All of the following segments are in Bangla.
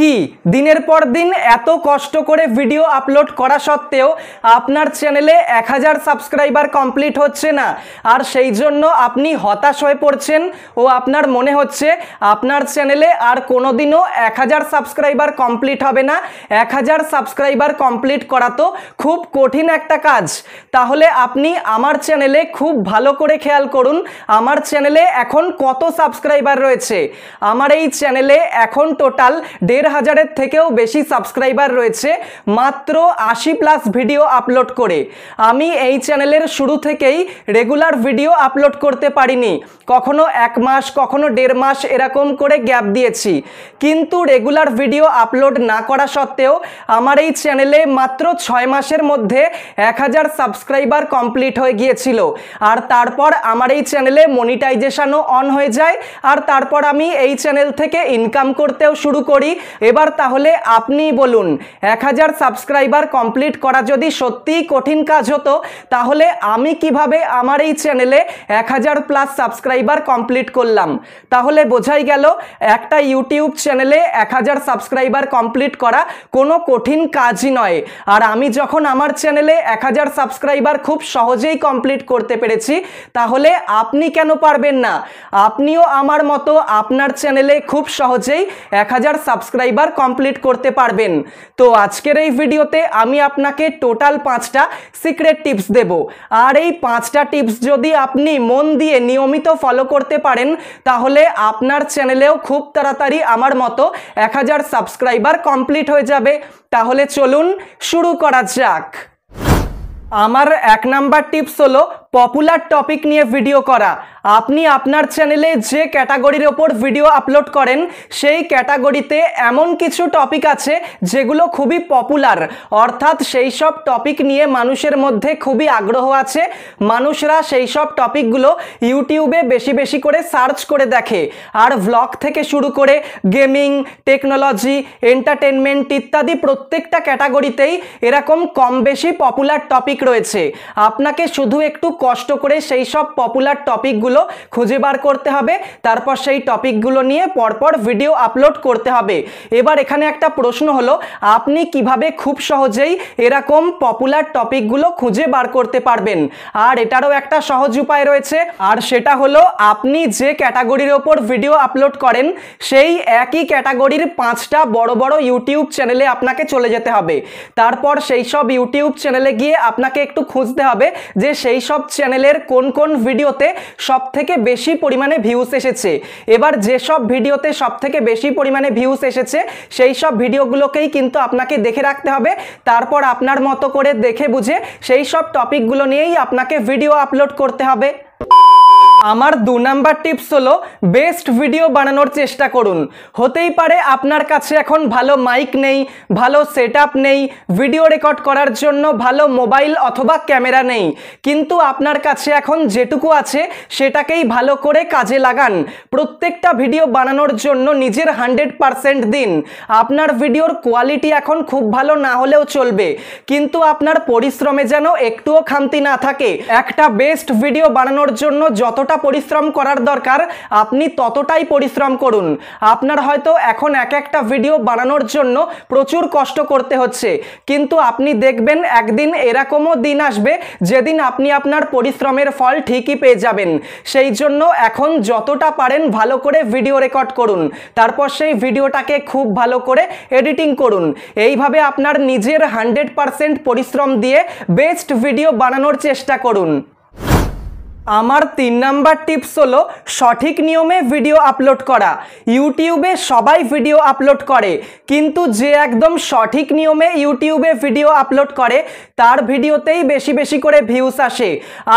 কি দিনের পর দিন এত কষ্ট করে ভিডিও আপলোড করা সত্ত্বেও আপনার চ্যানেলে এক হাজার সাবস্ক্রাইবার কমপ্লিট হচ্ছে না আর সেই জন্য আপনি হতাশ হয়ে পড়ছেন ও আপনার মনে হচ্ছে আপনার চ্যানেলে আর কোনো দিনও এক হাজার সাবস্ক্রাইবার কমপ্লিট হবে না এক হাজার সাবস্ক্রাইবার কমপ্লিট করা তো খুব কঠিন একটা কাজ তাহলে আপনি আমার চ্যানেলে খুব ভালো করে খেয়াল করুন আমার চ্যানেলে এখন কত সাবস্ক্রাইবার রয়েছে আমার এই চ্যানেলে এখন টোটাল দেড় হাজারের থেকেও বেশি সাবস্ক্রাইবার রয়েছে মাত্র আশি প্লাস ভিডিও আপলোড করে আমি এই চ্যানেলের শুরু থেকেই রেগুলার ভিডিও আপলোড করতে পারিনি কখনো এক মাস কখনো দেড় মাস এরকম করে গ্যাপ দিয়েছি কিন্তু রেগুলার ভিডিও আপলোড না করা সত্ত্বেও আমার এই চ্যানেলে মাত্র ছয় মাসের মধ্যে এক হাজার সাবস্ক্রাইবার কমপ্লিট হয়ে গিয়েছিল আর তারপর আমার এই চ্যানেলে মনিটাইজেশানও অন হয়ে যায় আর তারপর আমি এই চ্যানেল থেকে ইনকাম করতেও শুরু করি এবার তাহলে আপনি বলুন এক হাজার সাবস্ক্রাইবার কমপ্লিট করা যদি সত্যিই কঠিন কাজ হতো তাহলে আমি কিভাবে আমার এই চ্যানেলে এক হাজার প্লাস সাবস্ক্রাইবার কমপ্লিট করলাম তাহলে বোঝাই গেল একটা ইউটিউব চ্যানেলে এক হাজার সাবস্ক্রাইবার কমপ্লিট করা কোনো কঠিন কাজই নয় আর আমি যখন আমার চ্যানেলে এক হাজার সাবস্ক্রাইবার খুব সহজেই কমপ্লিট করতে পেরেছি তাহলে আপনি কেন পারবেন না আপনিও আমার মতো আপনার চ্যানেলে খুব সহজেই এক হাজার সাবস্ক্রাইব সাবস্ক্রাইবার কমপ্লিট করতে পারবেন তো আজকের এই ভিডিওতে আমি আপনাকে টোটাল পাঁচটা সিক্রেট টিপস দেব আর এই পাঁচটা টিপস যদি আপনি মন দিয়ে নিয়মিত ফলো করতে পারেন তাহলে আপনার চ্যানেলেও খুব তাড়াতাড়ি আমার মতো এক সাবস্ক্রাইবার কমপ্লিট হয়ে যাবে তাহলে চলুন শুরু করা যাক আমার এক নাম্বার টিপস হলো পপুলার টপিক নিয়ে ভিডিও করা আপনি আপনার চ্যানেলে যে ক্যাটাগরির ওপর ভিডিও আপলোড করেন সেই ক্যাটাগরিতে এমন কিছু টপিক আছে যেগুলো খুবই পপুলার অর্থাৎ সেই সব টপিক নিয়ে মানুষের মধ্যে খুবই আগ্রহ আছে মানুষরা সেই সব টপিকগুলো ইউটিউবে বেশি বেশি করে সার্চ করে দেখে আর ভ্লগ থেকে শুরু করে গেমিং টেকনোলজি এন্টারটেনমেন্ট ইত্যাদি প্রত্যেকটা ক্যাটাগরিতেই এরকম কম বেশি পপুলার টপিক রয়েছে আপনাকে শুধু একটু কষ্ট করে সেই সব পপুলার টপিকগুলো খুঁজে বার করতে হবে তারপর সেই টপিকগুলো নিয়ে পরপর ভিডিও আপলোড করতে হবে এবার এখানে একটা প্রশ্ন হলো আপনি কিভাবে খুব সহজেই এরকম পপুলার টপিকগুলো খুঁজে বার করতে পারবেন আর এটারও একটা সহজ উপায় রয়েছে আর সেটা হলো আপনি যে ক্যাটাগরির ওপর ভিডিও আপলোড করেন সেই একই ক্যাটাগরির পাঁচটা বড় বড় ইউটিউব চ্যানেলে আপনাকে চলে যেতে হবে তারপর সেই সব ইউটিউব চ্যানেলে গিয়ে আপনাকে একটু খুঁজতে হবে যে সেই সব চ্যানেলের কোন কোন ভিডিওতে সব থেকে বেশি পরিমাণে ভিউস এসেছে এবার যেসব ভিডিওতে সব থেকে বেশি পরিমাণে ভিউস এসেছে সেই সব ভিডিওগুলোকেই কিন্তু আপনাকে দেখে রাখতে হবে তারপর আপনার মতো করে দেখে বুঝে সেই সব টপিকগুলো নিয়েই আপনাকে ভিডিও আপলোড করতে হবে আমার দু নাম্বার টিপস হলো বেস্ট ভিডিও বানানোর চেষ্টা করুন হতেই পারে আপনার কাছে এখন ভালো মাইক নেই ভালো সেট নেই ভিডিও রেকর্ড করার জন্য ভালো মোবাইল অথবা ক্যামেরা নেই কিন্তু আপনার কাছে এখন যেটুকু আছে সেটাকেই ভালো করে কাজে লাগান প্রত্যেকটা ভিডিও বানানোর জন্য নিজের হান্ড্রেড পারসেন্ট দিন আপনার ভিডিওর কোয়ালিটি এখন খুব ভালো না হলেও চলবে কিন্তু আপনার পরিশ্রমে যেন একটুও খামতি না থাকে একটা বেস্ট ভিডিও বানানোর জন্য যতটা যতটা পরিশ্রম করার দরকার আপনি ততটাই পরিশ্রম করুন আপনার হয়তো এখন এক একটা ভিডিও বানানোর জন্য প্রচুর কষ্ট করতে হচ্ছে কিন্তু আপনি দেখবেন একদিন এরকমও দিন আসবে যেদিন আপনি আপনার পরিশ্রমের ফল ঠিকই পেয়ে যাবেন সেই জন্য এখন যতটা পারেন ভালো করে ভিডিও রেকর্ড করুন তারপর সেই ভিডিওটাকে খুব ভালো করে এডিটিং করুন এইভাবে আপনার নিজের হান্ড্রেড পারসেন্ট পরিশ্রম দিয়ে বেস্ট ভিডিও বানানোর চেষ্টা করুন আমার তিন নাম্বার টিপস হলো সঠিক নিয়মে ভিডিও আপলোড করা ইউটিউবে সবাই ভিডিও আপলোড করে কিন্তু যে একদম সঠিক নিয়মে ইউটিউবে ভিডিও আপলোড করে তার ভিডিওতেই বেশি বেশি করে ভিউস আসে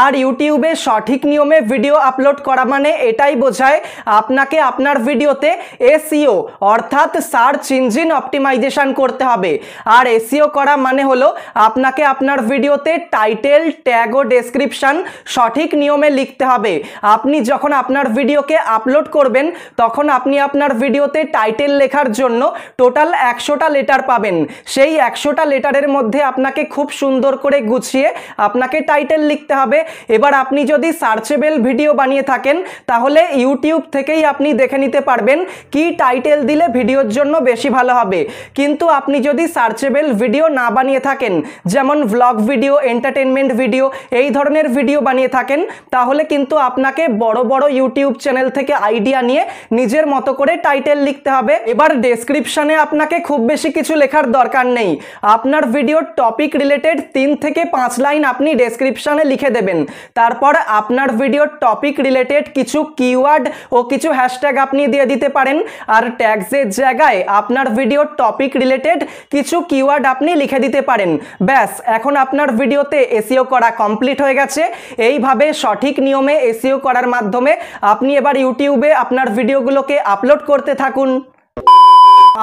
আর ইউটিউবে সঠিক নিয়মে ভিডিও আপলোড করা মানে এটাই বোঝায় আপনাকে আপনার ভিডিওতে এসিও e অর্থাৎ সার্চ ইঞ্জিন অপটিমাইজেশান করতে হবে আর এসিও e করা মানে হলো আপনাকে আপনার ভিডিওতে টাইটেল ট্যাগ ও ডেসক্রিপশান সঠিক নিয়মে প্রথমে লিখতে হবে আপনি যখন আপনার ভিডিওকে আপলোড করবেন তখন আপনি আপনার ভিডিওতে টাইটেল লেখার জন্য টোটাল একশোটা লেটার পাবেন সেই একশোটা লেটারের মধ্যে আপনাকে খুব সুন্দর করে গুছিয়ে আপনাকে টাইটেল লিখতে হবে এবার আপনি যদি সার্চেবেল ভিডিও বানিয়ে থাকেন তাহলে ইউটিউব থেকেই আপনি দেখে নিতে পারবেন কি টাইটেল দিলে ভিডিওর জন্য বেশি ভালো হবে কিন্তু আপনি যদি সার্চেবেল ভিডিও না বানিয়ে থাকেন যেমন ভ্লগ ভিডিও এন্টারটেনমেন্ট ভিডিও এই ধরনের ভিডিও বানিয়ে থাকেন তাহলে কিন্তু আপনাকে বড় বড় ইউটিউব চ্যানেল থেকে আইডিয়া নিয়ে নিজের মতো করে টাইটেল লিখতে হবে এবার ডেসক্রিপশানে আপনাকে খুব বেশি কিছু লেখার দরকার নেই আপনার ভিডিওর টপিক রিলেটেড তিন থেকে পাঁচ লাইন আপনি ডেসক্রিপশানে লিখে দেবেন তারপর আপনার ভিডিওর টপিক রিলেটেড কিছু কিওয়ার্ড ও কিছু হ্যাশট্যাগ আপনি দিয়ে দিতে পারেন আর ট্যাগসের জায়গায় আপনার ভিডিওর টপিক রিলেটেড কিছু কিওয়ার্ড আপনি লিখে দিতে পারেন ব্যাস এখন আপনার ভিডিওতে এসিও করা কমপ্লিট হয়ে গেছে এইভাবে সঠিক সঠিক নিয়মে এসিও করার মাধ্যমে আপনি এবার ইউটিউবে আপনার ভিডিওগুলোকে আপলোড করতে থাকুন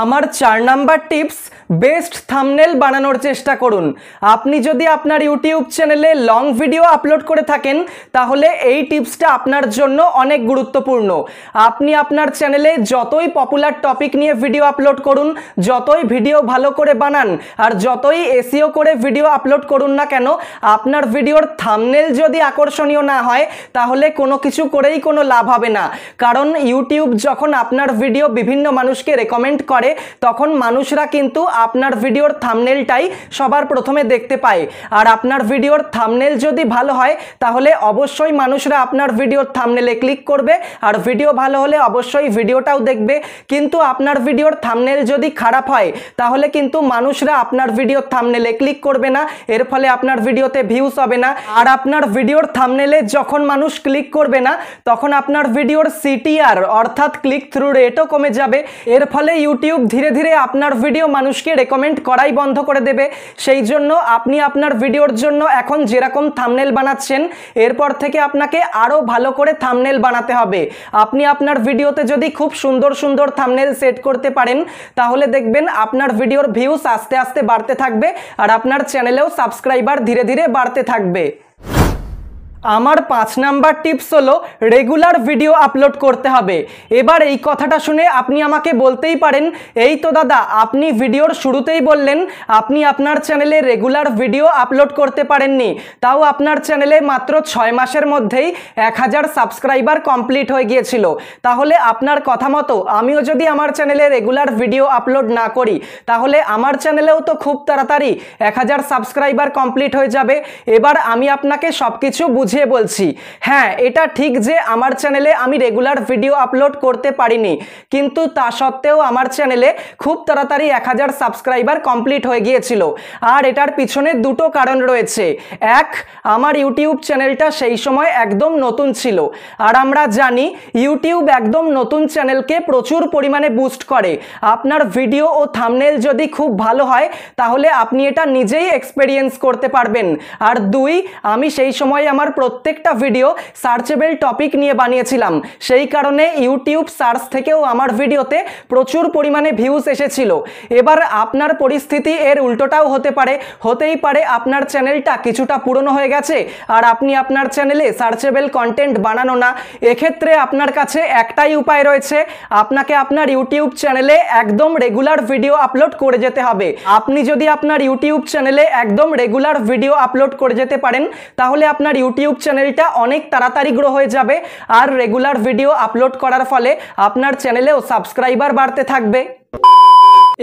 আমার চার নাম্বার টিপস বেস্ট থামনেল বানানোর চেষ্টা করুন আপনি যদি আপনার ইউটিউব চ্যানেলে লং ভিডিও আপলোড করে থাকেন তাহলে এই টিপসটা আপনার জন্য অনেক গুরুত্বপূর্ণ আপনি আপনার চ্যানেলে যতই পপুলার টপিক নিয়ে ভিডিও আপলোড করুন যতই ভিডিও ভালো করে বানান আর যতই এসিও করে ভিডিও আপলোড করুন না কেন আপনার ভিডিওর থামনেল যদি আকর্ষণীয় না হয় তাহলে কোনো কিছু করেই কোনো লাভ হবে না কারণ ইউটিউব যখন আপনার ভিডিও বিভিন্ন মানুষকে রেকমেন্ড করে করে তখন মানুষরা কিন্তু আপনার ভিডিওর থামনেলটাই সবার প্রথমে দেখতে পায় আর আপনার ভিডিওর থামনেল যদি ভালো হয় তাহলে অবশ্যই মানুষরা আপনার ভিডিওর থামনেলে ক্লিক করবে আর ভিডিও ভালো হলে অবশ্যই ভিডিওটাও দেখবে কিন্তু আপনার ভিডিওর থামনেল যদি খারাপ হয় তাহলে কিন্তু মানুষরা আপনার ভিডিওর থামনেলে ক্লিক করবে না এর ফলে আপনার ভিডিওতে ভিউজ হবে না আর আপনার ভিডিওর থামনেলে যখন মানুষ ক্লিক করবে না তখন আপনার ভিডিওর সিটিআর অর্থাৎ ক্লিক থ্রু রেটও কমে যাবে এর ফলে ইউটিউব ইউটিউব ধীরে ধীরে আপনার ভিডিও মানুষকে রেকমেন্ড করাই বন্ধ করে দেবে সেই জন্য আপনি আপনার ভিডিওর জন্য এখন যেরকম থামনেল বানাচ্ছেন এরপর থেকে আপনাকে আরও ভালো করে থামনেল বানাতে হবে আপনি আপনার ভিডিওতে যদি খুব সুন্দর সুন্দর থামনেল সেট করতে পারেন তাহলে দেখবেন আপনার ভিডিওর ভিউস আস্তে আস্তে বাড়তে থাকবে আর আপনার চ্যানেলেও সাবস্ক্রাইবার ধীরে ধীরে বাড়তে থাকবে আমার পাঁচ নাম্বার টিপস হলো রেগুলার ভিডিও আপলোড করতে হবে এবার এই কথাটা শুনে আপনি আমাকে বলতেই পারেন এই তো দাদা আপনি ভিডিওর শুরুতেই বললেন আপনি আপনার চ্যানেলে রেগুলার ভিডিও আপলোড করতে পারেননি তাও আপনার চ্যানেলে মাত্র ছয় মাসের মধ্যেই এক হাজার সাবস্ক্রাইবার কমপ্লিট হয়ে গিয়েছিল তাহলে আপনার কথা মতো আমিও যদি আমার চ্যানেলে রেগুলার ভিডিও আপলোড না করি তাহলে আমার চ্যানেলেও তো খুব তাড়াতাড়ি এক হাজার সাবস্ক্রাইবার কমপ্লিট হয়ে যাবে এবার আমি আপনাকে সব কিছু বুঝ বুঝিয়ে বলছি হ্যাঁ এটা ঠিক যে আমার চ্যানেলে আমি রেগুলার ভিডিও আপলোড করতে পারিনি কিন্তু তা সত্ত্বেও আমার চ্যানেলে খুব তাড়াতাড়ি এক হাজার সাবস্ক্রাইবার কমপ্লিট হয়ে গিয়েছিল আর এটার পিছনে দুটো কারণ রয়েছে এক আমার ইউটিউব চ্যানেলটা সেই সময় একদম নতুন ছিল আর আমরা জানি ইউটিউব একদম নতুন চ্যানেলকে প্রচুর পরিমাণে বুস্ট করে আপনার ভিডিও ও থামনেল যদি খুব ভালো হয় তাহলে আপনি এটা নিজেই এক্সপেরিয়েন্স করতে পারবেন আর দুই আমি সেই সময় আমার প্রত্যেকটা ভিডিও সার্চেবেল টপিক নিয়ে বানিয়েছিলাম সেই কারণে ইউটিউব সার্চ থেকেও আমার ভিডিওতে প্রচুর পরিমাণে ভিউজ এসেছিল এবার আপনার পরিস্থিতি এর উল্টোটাও হতে পারে হতেই পারে আপনার চ্যানেলটা কিছুটা পুরনো হয়ে গেছে আর আপনি আপনার চ্যানেলে সার্চেবেল কন্টেন্ট বানানো না এক্ষেত্রে আপনার কাছে একটাই উপায় রয়েছে আপনাকে আপনার ইউটিউব চ্যানেলে একদম রেগুলার ভিডিও আপলোড করে যেতে হবে আপনি যদি আপনার ইউটিউব চ্যানেলে একদম রেগুলার ভিডিও আপলোড করে যেতে পারেন তাহলে আপনার ইউটিউব ইউটিউব চ্যানেলটা অনেক তাড়াতাড়ি গ্রো হয়ে যাবে আর রেগুলার ভিডিও আপলোড করার ফলে আপনার চ্যানেলেও সাবস্ক্রাইবার বাড়তে থাকবে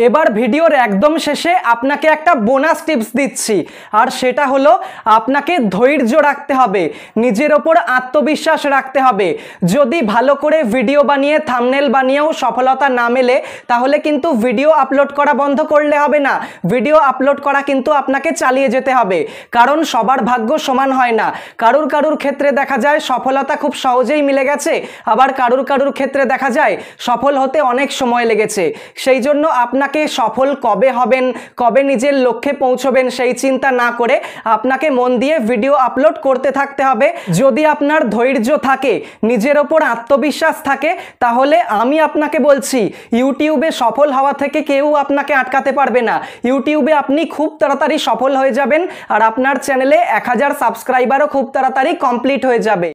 এবার ভিডিওর একদম শেষে আপনাকে একটা বোনাস টিপস দিচ্ছি আর সেটা হলো আপনাকে ধৈর্য রাখতে হবে নিজের ওপর আত্মবিশ্বাস রাখতে হবে যদি ভালো করে ভিডিও বানিয়ে থামনেল বানিয়েও সফলতা না মেলে তাহলে কিন্তু ভিডিও আপলোড করা বন্ধ করলে হবে না ভিডিও আপলোড করা কিন্তু আপনাকে চালিয়ে যেতে হবে কারণ সবার ভাগ্য সমান হয় না কারুর কারুর ক্ষেত্রে দেখা যায় সফলতা খুব সহজেই মিলে গেছে আবার কারুর কারুর ক্ষেত্রে দেখা যায় সফল হতে অনেক সময় লেগেছে সেই জন্য আপনার আপনাকে সফল কবে হবেন কবে নিজের লক্ষ্যে পৌঁছবেন সেই চিন্তা না করে আপনাকে মন দিয়ে ভিডিও আপলোড করতে থাকতে হবে যদি আপনার ধৈর্য থাকে নিজের ওপর আত্মবিশ্বাস থাকে তাহলে আমি আপনাকে বলছি ইউটিউবে সফল হওয়া থেকে কেউ আপনাকে আটকাতে পারবে না ইউটিউবে আপনি খুব তাড়াতাড়ি সফল হয়ে যাবেন আর আপনার চ্যানেলে এক হাজার সাবস্ক্রাইবারও খুব তাড়াতাড়ি কমপ্লিট হয়ে যাবে